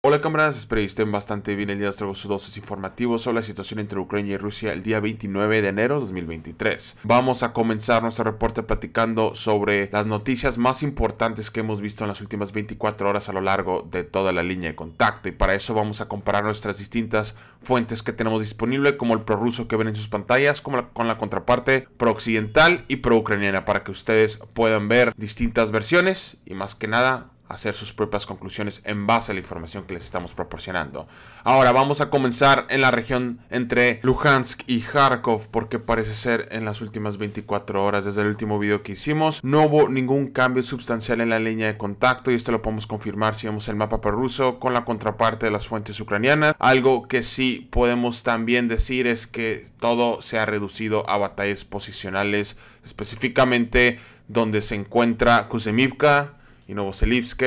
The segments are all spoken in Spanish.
Hola camaradas, espero que estén bastante bien. El día les traigo sus dosis informativos sobre la situación entre Ucrania y Rusia el día 29 de enero de 2023. Vamos a comenzar nuestro reporte platicando sobre las noticias más importantes que hemos visto en las últimas 24 horas a lo largo de toda la línea de contacto y para eso vamos a comparar nuestras distintas fuentes que tenemos disponibles, como el prorruso que ven en sus pantallas como con la contraparte prooccidental y proucraniana, para que ustedes puedan ver distintas versiones y más que nada hacer sus propias conclusiones en base a la información que les estamos proporcionando. Ahora vamos a comenzar en la región entre Luhansk y Kharkov porque parece ser en las últimas 24 horas desde el último video que hicimos no hubo ningún cambio sustancial en la línea de contacto y esto lo podemos confirmar si vemos el mapa prorruso con la contraparte de las fuentes ucranianas. Algo que sí podemos también decir es que todo se ha reducido a batallas posicionales específicamente donde se encuentra Kuzemivka, y Selipsk,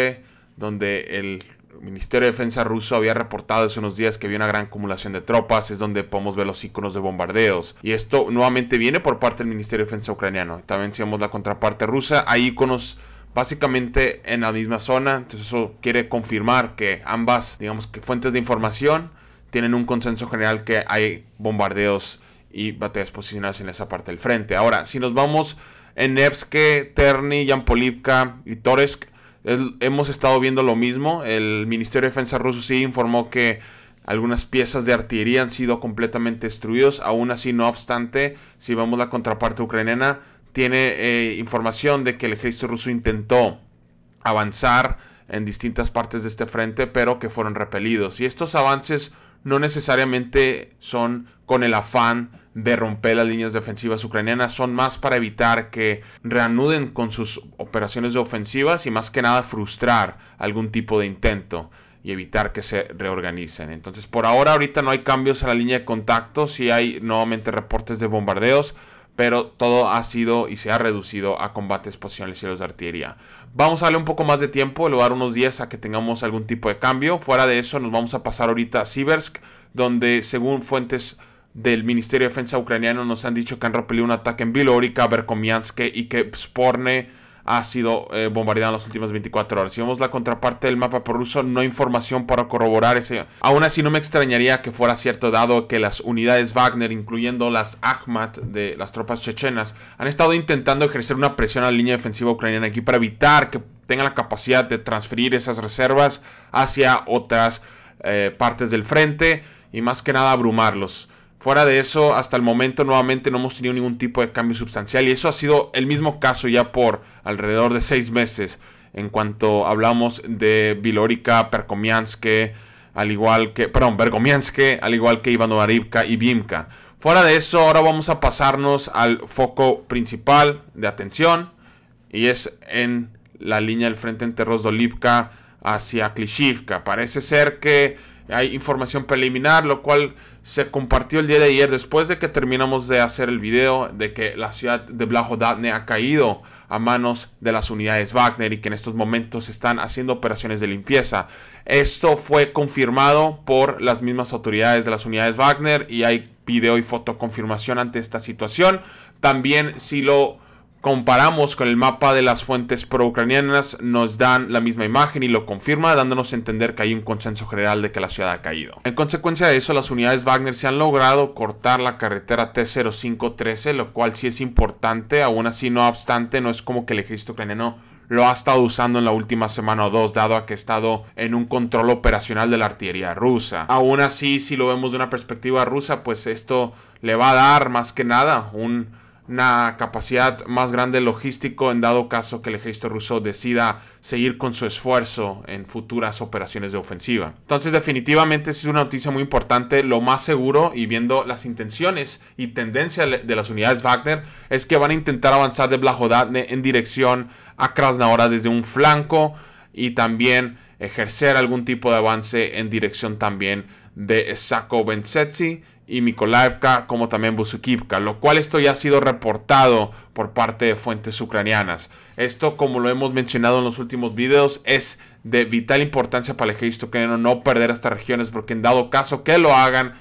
donde el Ministerio de Defensa ruso había reportado hace unos días que había una gran acumulación de tropas, es donde podemos ver los iconos de bombardeos. Y esto nuevamente viene por parte del Ministerio de Defensa ucraniano. También si vemos la contraparte rusa, hay iconos básicamente en la misma zona, entonces eso quiere confirmar que ambas, digamos que fuentes de información tienen un consenso general que hay bombardeos y batallas posicionadas en esa parte del frente. Ahora, si nos vamos en Nevsky, Terni, Yampolivka y Toresk hemos estado viendo lo mismo. El Ministerio de Defensa ruso sí informó que algunas piezas de artillería han sido completamente destruidas. Aún así, no obstante, si vemos la contraparte ucraniana, tiene eh, información de que el ejército ruso intentó avanzar en distintas partes de este frente, pero que fueron repelidos. Y estos avances no necesariamente son con el afán de romper las líneas defensivas ucranianas son más para evitar que reanuden con sus operaciones de ofensivas y más que nada frustrar algún tipo de intento y evitar que se reorganicen. Entonces, por ahora, ahorita no hay cambios a la línea de contacto, si hay nuevamente reportes de bombardeos, pero todo ha sido y se ha reducido a combates posicionales y los de artillería. Vamos a darle un poco más de tiempo, le dar unos días a que tengamos algún tipo de cambio. Fuera de eso, nos vamos a pasar ahorita a Siversk, donde según fuentes del Ministerio de Defensa ucraniano nos han dicho que han repelido un ataque en Vilórica, Berkomianske y que Sporne ha sido eh, bombardeado en las últimas 24 horas. Si vemos la contraparte del mapa por ruso, no hay información para corroborar ese. Aún así, no me extrañaría que fuera cierto, dado que las unidades Wagner, incluyendo las Ahmad de las tropas chechenas, han estado intentando ejercer una presión a la línea defensiva ucraniana aquí para evitar que tengan la capacidad de transferir esas reservas hacia otras eh, partes del frente y más que nada abrumarlos. Fuera de eso, hasta el momento nuevamente no hemos tenido ningún tipo de cambio sustancial y eso ha sido el mismo caso ya por alrededor de seis meses en cuanto hablamos de Vilórica, Perkomianske, al igual que, perdón, Bergomianske, al igual que Ivanovaribka y Bimka. Fuera de eso, ahora vamos a pasarnos al foco principal de atención y es en la línea del frente entre Rosdolivka hacia Klishivka. Parece ser que hay información preliminar, lo cual se compartió el día de ayer después de que terminamos de hacer el video de que la ciudad de Blajodatne ha caído a manos de las unidades Wagner y que en estos momentos están haciendo operaciones de limpieza. Esto fue confirmado por las mismas autoridades de las unidades Wagner y hay video y fotoconfirmación ante esta situación. También si lo comparamos con el mapa de las fuentes pro-ucranianas, nos dan la misma imagen y lo confirma, dándonos a entender que hay un consenso general de que la ciudad ha caído. En consecuencia de eso, las unidades Wagner se han logrado cortar la carretera T-0513, lo cual sí es importante, aún así no obstante, no es como que el ejército ucraniano lo ha estado usando en la última semana o dos, dado a que ha estado en un control operacional de la artillería rusa. Aún así, si lo vemos de una perspectiva rusa, pues esto le va a dar más que nada un una capacidad más grande logístico en dado caso que el ejército ruso decida seguir con su esfuerzo en futuras operaciones de ofensiva. Entonces definitivamente es una noticia muy importante, lo más seguro y viendo las intenciones y tendencias de las unidades Wagner es que van a intentar avanzar de Blajodatne en dirección a Krasnahora desde un flanco y también ejercer algún tipo de avance en dirección también de Sako y Mikolaevka, como también Busukivka, lo cual esto ya ha sido reportado por parte de fuentes ucranianas. Esto, como lo hemos mencionado en los últimos videos, es de vital importancia para el ejército ucraniano no perder estas regiones, porque en dado caso que lo hagan,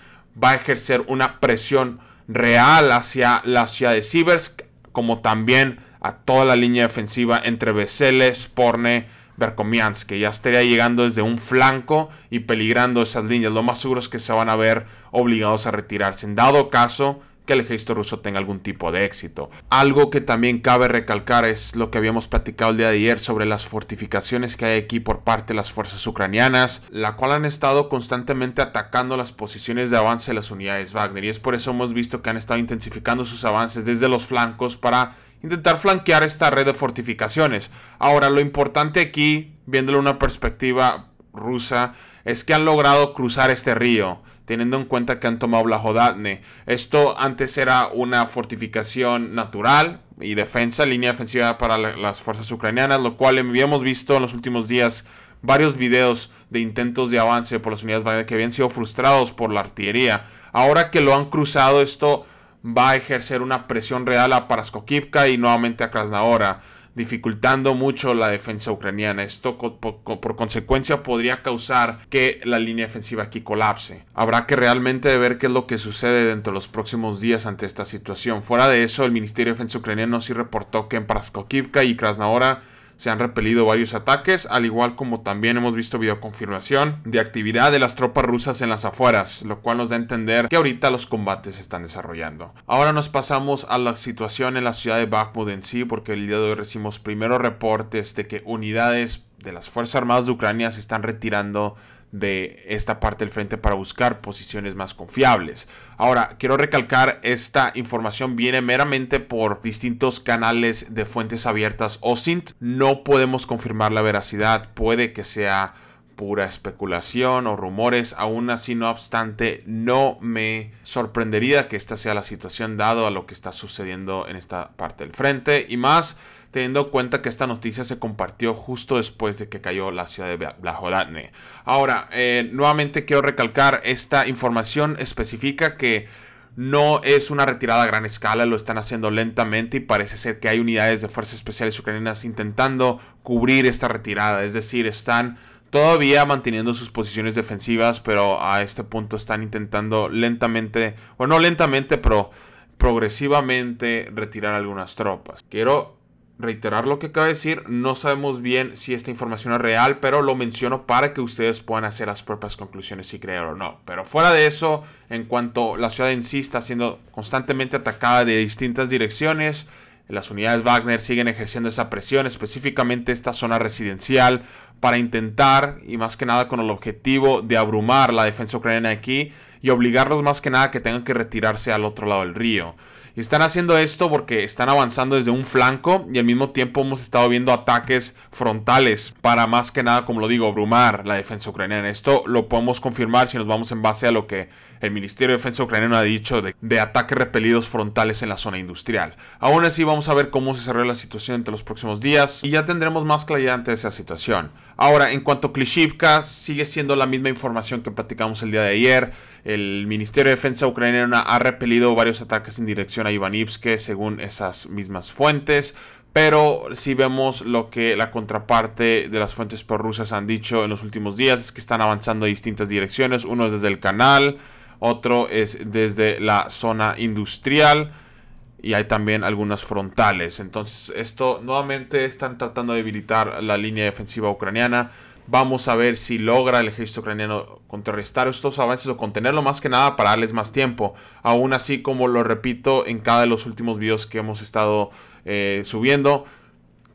va a ejercer una presión real hacia la ciudad de Siversk, como también a toda la línea defensiva entre Veseles, Porne, Berkomians, que ya estaría llegando desde un flanco y peligrando esas líneas. Lo más seguro es que se van a ver obligados a retirarse, en dado caso que el ejército ruso tenga algún tipo de éxito. Algo que también cabe recalcar es lo que habíamos platicado el día de ayer sobre las fortificaciones que hay aquí por parte de las fuerzas ucranianas, la cual han estado constantemente atacando las posiciones de avance de las unidades Wagner y es por eso hemos visto que han estado intensificando sus avances desde los flancos para intentar flanquear esta red de fortificaciones. Ahora, lo importante aquí, viéndolo una perspectiva rusa, es que han logrado cruzar este río, teniendo en cuenta que han tomado Blajodatne. Esto antes era una fortificación natural y defensa, línea defensiva para las fuerzas ucranianas, lo cual habíamos visto en los últimos días varios videos de intentos de avance por las unidades que habían sido frustrados por la artillería. Ahora que lo han cruzado, esto va a ejercer una presión real a Paraskokivka y nuevamente a Krasnahora, dificultando mucho la defensa ucraniana. Esto por, consecuencia podría causar que la línea defensiva aquí colapse. Habrá que realmente ver qué es lo que sucede dentro de los próximos días ante esta situación. Fuera de eso, el Ministerio de Defensa ucraniano sí reportó que en Paraskokivka y Krasnahora se han repelido varios ataques, al igual como también hemos visto videoconfirmación de actividad de las tropas rusas en las afueras, lo cual nos da a entender que ahorita los combates se están desarrollando. Ahora nos pasamos a la situación en la ciudad de Bakhmut en sí, porque el día de hoy recibimos primeros reportes de que unidades de las Fuerzas Armadas de Ucrania se están retirando de esta parte del frente para buscar posiciones más confiables. Ahora, quiero recalcar, esta información viene meramente por distintos canales de fuentes abiertas o OSINT. No podemos confirmar la veracidad, puede que sea pura especulación o rumores, aún así no obstante, no me sorprendería que esta sea la situación dado a lo que está sucediendo en esta parte del frente y más teniendo en cuenta que esta noticia se compartió justo después de que cayó la ciudad de Blajodatne. Ahora, eh, nuevamente quiero recalcar, esta información específica que no es una retirada a gran escala, lo están haciendo lentamente y parece ser que hay unidades de fuerzas especiales ucranianas intentando cubrir esta retirada, es decir, están todavía manteniendo sus posiciones defensivas, pero a este punto están intentando lentamente, bueno, no lentamente, pero progresivamente retirar algunas tropas. Quiero reiterar lo que acaba de decir, no sabemos bien si esta información es real, pero lo menciono para que ustedes puedan hacer las propias conclusiones si creer o no. Pero fuera de eso, en cuanto la ciudad en sí está siendo constantemente atacada de distintas direcciones, las unidades Wagner siguen ejerciendo esa presión, específicamente esta zona residencial, para intentar, y más que nada con el objetivo de abrumar la defensa ucraniana aquí y obligarlos más que nada a que tengan que retirarse al otro lado del río. Están haciendo esto porque están avanzando desde un flanco y al mismo tiempo hemos estado viendo ataques frontales para más que nada, como lo digo, abrumar la defensa ucraniana. Esto lo podemos confirmar si nos vamos en base a lo que el Ministerio de Defensa ucraniano ha dicho de, ataques repelidos frontales en la zona industrial. Aún así vamos a ver cómo se cerró la situación entre los próximos días y ya tendremos más claridad ante esa situación. Ahora, en cuanto a Klishivka, sigue siendo la misma información que platicamos el día de ayer. El Ministerio de Defensa ucraniano ha repelido varios ataques en dirección a Ivanivsk, según esas mismas fuentes. Pero si vemos lo que la contraparte de las fuentes prorrusas han dicho en los últimos días, es que están avanzando en distintas direcciones. Uno es desde el canal, otro es desde la zona industrial y hay también algunas frontales. Entonces, esto nuevamente están tratando de debilitar la línea defensiva ucraniana. Vamos a ver si logra el ejército ucraniano contrarrestar estos avances o contenerlo más que nada para darles más tiempo. Aún así, como lo repito en cada de los últimos videos que hemos estado eh, subiendo,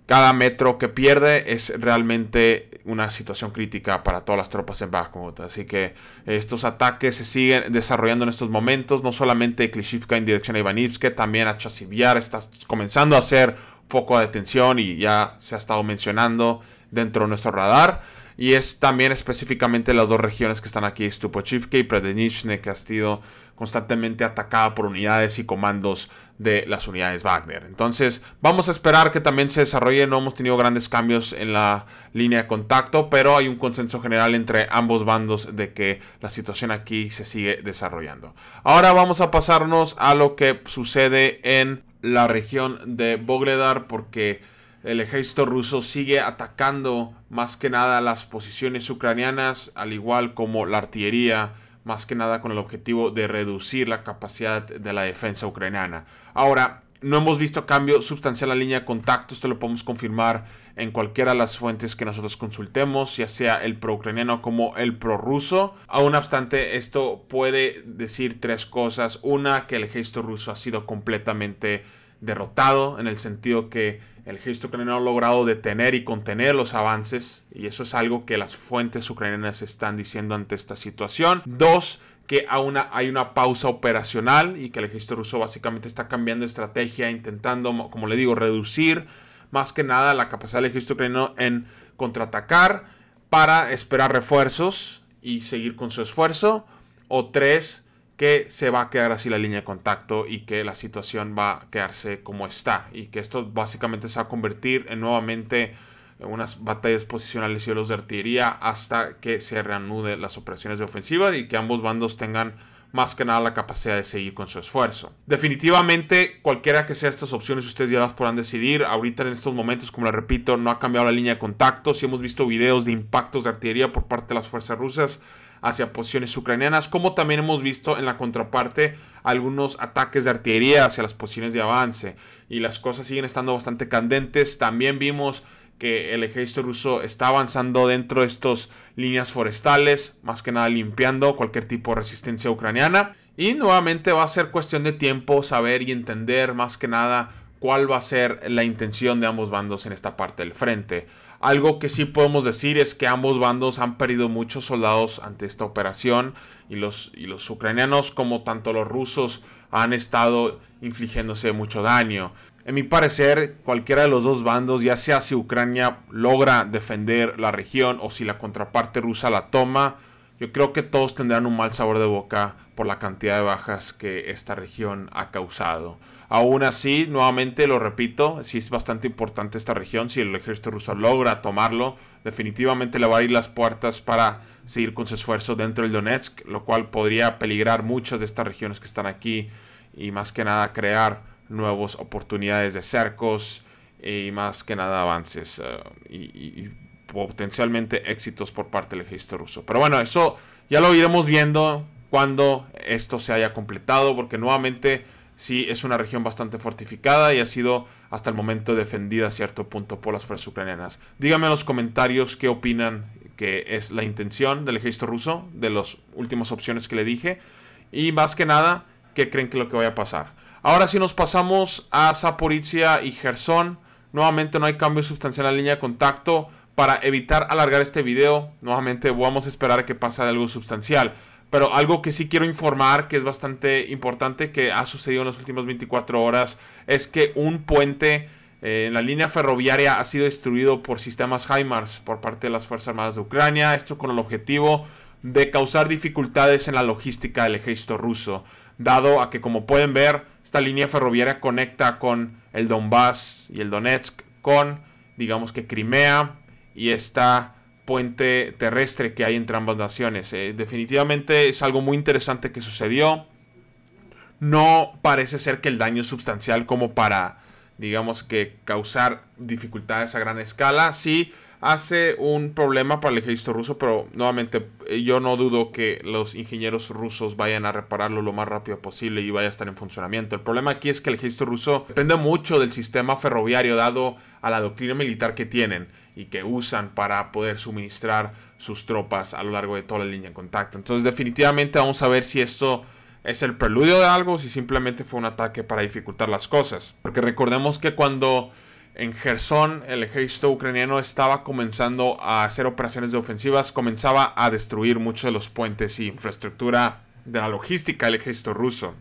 cada metro que pierde es realmente una situación crítica para todas las tropas en Bakhmut. Así que estos ataques se siguen desarrollando en estos momentos, no solamente Klishivka en dirección a Ivanivske, también a Chasiviar está comenzando a ser foco de atención y ya se ha estado mencionando dentro de nuestro radar y es también específicamente las dos regiones que están aquí, Stupochivka y Predenichne, que ha sido constantemente atacada por unidades y comandos de las unidades Wagner. Entonces, vamos a esperar que también se desarrolle. No hemos tenido grandes cambios en la línea de contacto, pero hay un consenso general entre ambos bandos de que la situación aquí se sigue desarrollando. Ahora vamos a pasarnos a lo que sucede en la región de Bogledar, porque el ejército ruso sigue atacando más que nada las posiciones ucranianas, al igual como la artillería, más que nada con el objetivo de reducir la capacidad de la defensa ucraniana. Ahora, no hemos visto cambio sustancial en la línea de contacto, esto lo podemos confirmar en cualquiera de las fuentes que nosotros consultemos, ya sea el pro-ucraniano como el ruso. Aún obstante, esto puede decir tres cosas. Una, que el ejército ruso ha sido completamente derrotado, en el sentido que el ejército ucraniano ha logrado detener y contener los avances y eso es algo que las fuentes ucranianas están diciendo ante esta situación. Dos, que aún hay una pausa operacional y que el ejército ruso básicamente está cambiando estrategia, intentando, como le digo, reducir más que nada la capacidad del ejército ucraniano en contraatacar para esperar refuerzos y seguir con su esfuerzo. O tres, que se va a quedar así la línea de contacto y que la situación va a quedarse como está y que esto básicamente se va a convertir en nuevamente unas batallas posicionales y de artillería hasta que se reanude las operaciones de ofensiva y que ambos bandos tengan más que nada la capacidad de seguir con su esfuerzo. Definitivamente, cualquiera que sea estas opciones, ustedes ya las podrán decidir. Ahorita en estos momentos, como les repito, no ha cambiado la línea de contacto. Si hemos visto videos de impactos de artillería por parte de las fuerzas rusas, hacia posiciones ucranianas, como también hemos visto en la contraparte algunos ataques de artillería hacia las posiciones de avance. Y las cosas siguen estando bastante candentes. También vimos que el ejército ruso está avanzando dentro de estas líneas forestales, más que nada limpiando cualquier tipo de resistencia ucraniana. Y nuevamente va a ser cuestión de tiempo saber y entender más que nada cuál va a ser la intención de ambos bandos en esta parte del frente. Algo que sí podemos decir es que ambos bandos han perdido muchos soldados ante esta operación y los, y los ucranianos como tanto los rusos han estado infligiéndose mucho daño. En mi parecer, cualquiera de los dos bandos, ya sea si Ucrania logra defender la región o si la contraparte rusa la toma, yo creo que todos tendrán un mal sabor de boca por la cantidad de bajas que esta región ha causado. Aún así, nuevamente lo repito, sí es bastante importante esta región. Si el ejército ruso logra tomarlo, definitivamente le va a abrir las puertas para seguir con su esfuerzo dentro del Donetsk, lo cual podría peligrar muchas de estas regiones que están aquí y más que nada crear nuevas oportunidades de cercos y más que nada avances eh, y, potencialmente éxitos por parte del ejército ruso. Pero bueno, eso ya lo iremos viendo cuando esto se haya completado, porque nuevamente sí es una región bastante fortificada y ha sido hasta el momento defendida a cierto punto por las fuerzas ucranianas. Díganme en los comentarios qué opinan que es la intención del ejército ruso, de las últimas opciones que le dije, y más que nada, qué creen que es lo que vaya a pasar. Ahora sí nos pasamos a Zaporizhia y Gerson. Nuevamente no hay cambio sustancial en la línea de contacto. Para evitar alargar este video, nuevamente vamos a esperar a que pase algo sustancial. Pero algo que sí quiero informar, que es bastante importante, que ha sucedido en las últimas 24 horas, es que un puente eh, en la línea ferroviaria ha sido destruido por sistemas HIMARS por parte de las Fuerzas Armadas de Ucrania. Esto con el objetivo de causar dificultades en la logística del ejército ruso, dado a que, como pueden ver, esta línea ferroviaria conecta con el Donbass y el Donetsk, con, digamos que, Crimea y está puente terrestre que hay entre ambas naciones. Eh, definitivamente es algo muy interesante que sucedió. No parece ser que el daño es sustancial como para, digamos que, causar dificultades a gran escala. si hace un problema para el ejército ruso, pero nuevamente eh, yo no dudo que los ingenieros rusos vayan a repararlo lo más rápido posible y vaya a estar en funcionamiento. El problema aquí es que el ejército ruso depende mucho del sistema ferroviario dado a la doctrina militar que tienen y que usan para poder suministrar sus tropas a lo largo de toda la línea de contacto. Entonces definitivamente vamos a ver si esto es el preludio de algo o si simplemente fue un ataque para dificultar las cosas. Porque recordemos que cuando en Gerson el ejército ucraniano estaba comenzando a hacer operaciones de ofensivas, comenzaba a destruir muchos de los puentes y infraestructura de la logística del ejército ruso.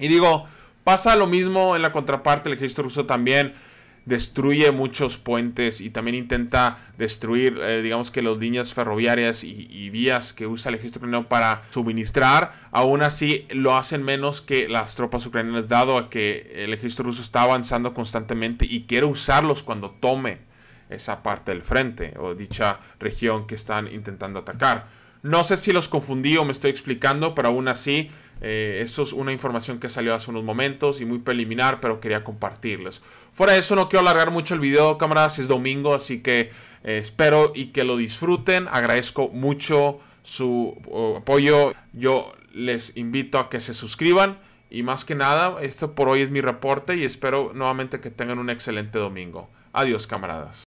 Y digo, pasa lo mismo en la contraparte, el ejército ruso también destruye muchos puentes y también intenta destruir, eh, digamos que las líneas ferroviarias y, y vías que usa el ejército ucraniano para suministrar. Aún así, lo hacen menos que las tropas ucranianas, dado a que el ejército ruso está avanzando constantemente y quiere usarlos cuando tome esa parte del frente o dicha región que están intentando atacar. No sé si los confundí o me estoy explicando, pero aún así, eh, eso es una información que salió hace unos momentos y muy preliminar, pero quería compartirles. Fuera de eso, no quiero alargar mucho el video, camaradas, es domingo, así que eh, espero y que lo disfruten. Agradezco mucho su apoyo. Yo les invito a que se suscriban. Y más que nada, esto por hoy es mi reporte y espero nuevamente que tengan un excelente domingo. Adiós, camaradas.